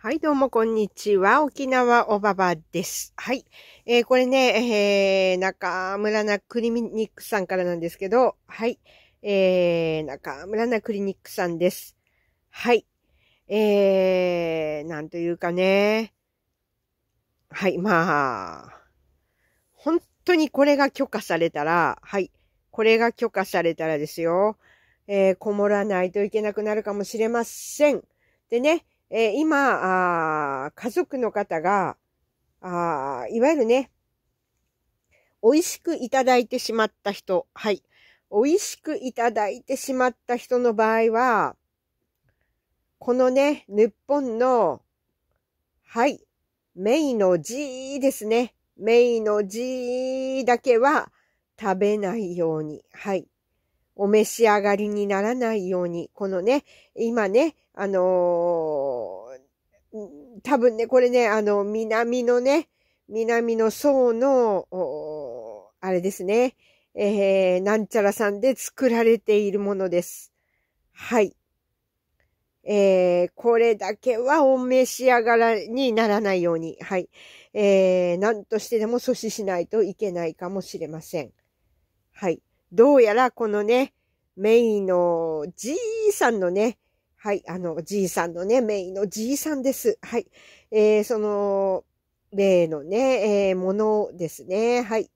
はい、どうもこんにちは。沖縄おばばです。はい。えー、これね、えー、中村なクリニックさんからなんですけど、はい。えー、中村なクリニックさんです。はい。えー、なんというかね。はい、まあ、本当にこれが許可されたら、はい。これが許可されたらですよ。えー、こもらないといけなくなるかもしれません。でね、えー、今あ、家族の方が、あいわゆるね、美味しくいただいてしまった人、はい。美味しくいただいてしまった人の場合は、このね、日本の、はい、メイの G ですね。メイの G だけは食べないように。はい。お召し上がりにならないように、このね、今ね、あのー、多分ね、これね、あの、南のね、南の層の、あれですね、えー、なんちゃらさんで作られているものです。はい。えー、これだけはお召し上がりにならないように、はい。えー、何としてでも阻止しないといけないかもしれません。はい。どうやらこのね、メイのじいさんのね、はい、あの、じいさんのね、メイのじいさんです。はい。えー、その、例のね、えー、ものですね。はい。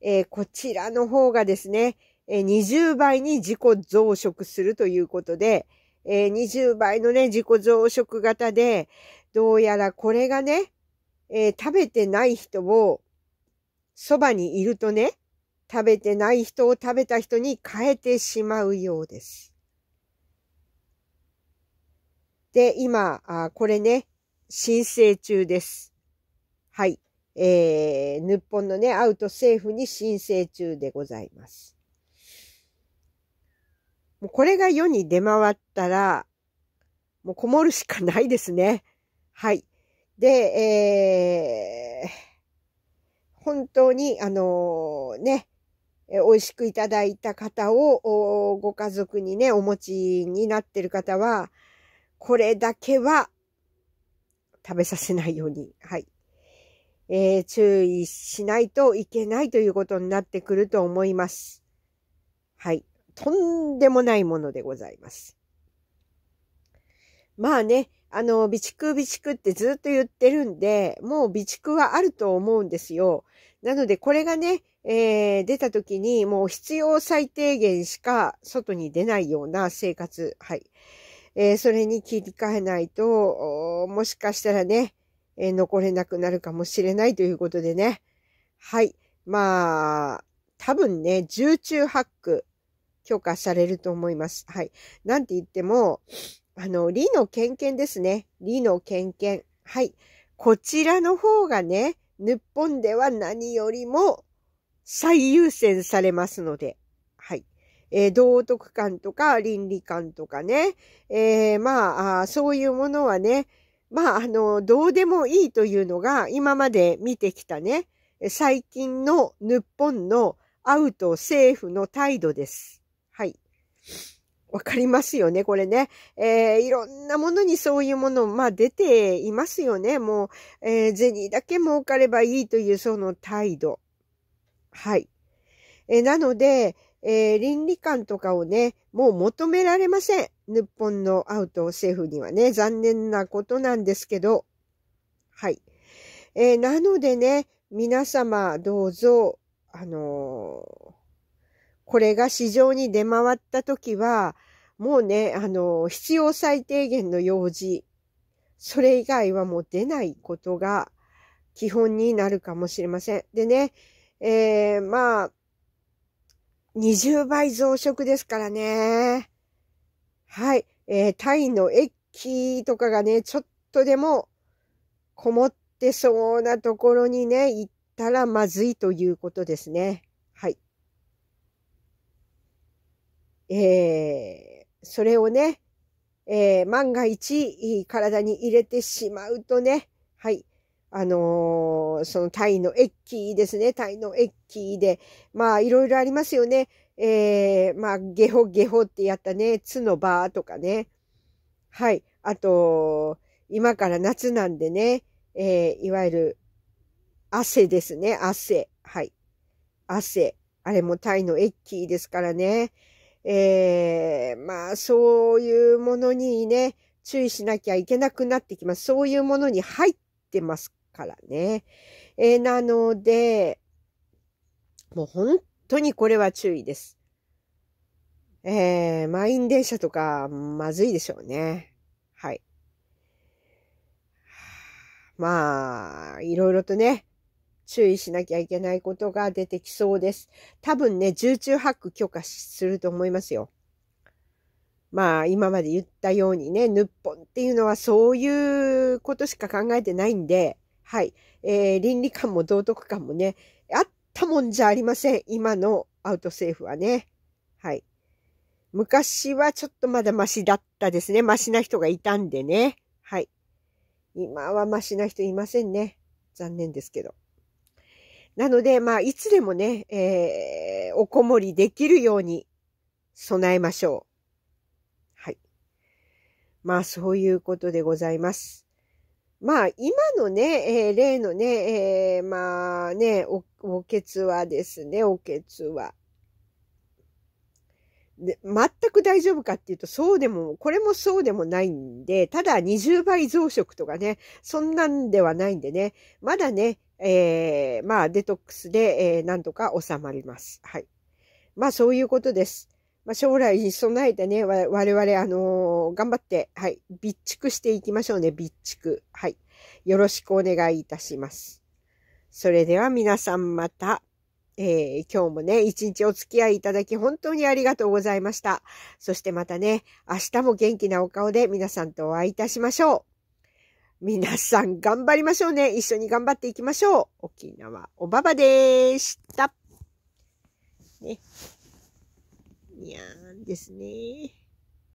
えー、こちらの方がですね、えー、20倍に自己増殖するということで、えー、20倍のね、自己増殖型で、どうやらこれがね、えー、食べてない人をそばにいるとね、食べてない人を食べた人に変えてしまうようです。で、今、あこれね、申請中です。はい。えー、日本のね、アウト政府に申請中でございます。もうこれが世に出回ったら、もうこもるしかないですね。はい。で、えー、本当に、あのー、ね、え美味しくいただいた方を、ご家族にね、お持ちになってる方は、これだけは食べさせないように、はい。えー、注意しないといけないということになってくると思います。はい。とんでもないものでございます。まあね、あの、備蓄備蓄ってずっと言ってるんで、もう備蓄はあると思うんですよ。なので、これがね、えー、出た時にもう必要最低限しか外に出ないような生活、はい。えー、それに切り替えないと、もしかしたらね、えー、残れなくなるかもしれないということでね。はい。まあ、多分ね、重中ック、許可されると思います。はい。なんて言っても、あの、理の権限ですね。理の権限。はい。こちらの方がね、日本では何よりも最優先されますので、はい。えー、道徳観とか倫理観とかね、えー、まあそういうものはね、まあ、あの、どうでもいいというのが、今まで見てきたね、最近の日本のアウト政府の態度です。はい。わかりますよね、これね。えー、いろんなものにそういうもの、まあ出ていますよね。もう、えー、銭だけ儲かればいいというその態度。はい。えなので、えー、倫理観とかをね、もう求められません。日本のアウト政府にはね、残念なことなんですけど、はい。えー、なのでね、皆様どうぞ、あのー、これが市場に出回った時は、もうね、あの必要最低限の用事、それ以外はもう出ないことが基本になるかもしれません。でね、えー、まあ、20倍増殖ですからね。はい。えー、タイの駅とかがね、ちょっとでもこもってそうなところにね、行ったらまずいということですね。はい。えー、それをね、えー、万が一体に入れてしまうとね、はい、あのー、そのタイのエッキーですね。タイのエッキーで、まあいろいろありますよね。えー、まあゲホゲホってやったね、ツのバーとかね。はい。あと、今から夏なんでね、えー、いわゆる汗ですね、汗。はい。汗。あれもタイのエッキーですからね。えー、まあそういうものにね、注意しなきゃいけなくなってきます。そういうものに入ってますからね。えー、なので、もう本当にこれは注意です。えー、満員電車とか、まずいでしょうね。はい。まあ、いろいろとね、注意しなきゃいけないことが出てきそうです。多分ね、重中発区許可すると思いますよ。まあ、今まで言ったようにね、ぽ本っていうのはそういうことしか考えてないんで、はい。えー、倫理観も道徳観もね、あったもんじゃありません。今のアウト政府はね。はい。昔はちょっとまだマシだったですね。マシな人がいたんでね。はい。今はマシな人いませんね。残念ですけど。なので、まあ、いつでもね、えー、おこもりできるように備えましょう。はい。まあ、そういうことでございます。まあ、今のね、えー、例のね、えー、まあね、お、おけつはですね、おけつは。で、全く大丈夫かっていうと、そうでも、これもそうでもないんで、ただ20倍増殖とかね、そんなんではないんでね、まだね、えー、まあ、デトックスで、えー、なんとか収まります。はい。まあ、そういうことです。まあ、将来に備えてね、我々、あのー、頑張って、はい、備蓄していきましょうね、備蓄。はい。よろしくお願いいたします。それでは皆さんまた、えー、今日もね、一日お付き合いいただき本当にありがとうございました。そしてまたね、明日も元気なお顔で皆さんとお会いいたしましょう。皆さん頑張りましょうね。一緒に頑張っていきましょう。沖縄おばばでした。ね。にゃーんですね。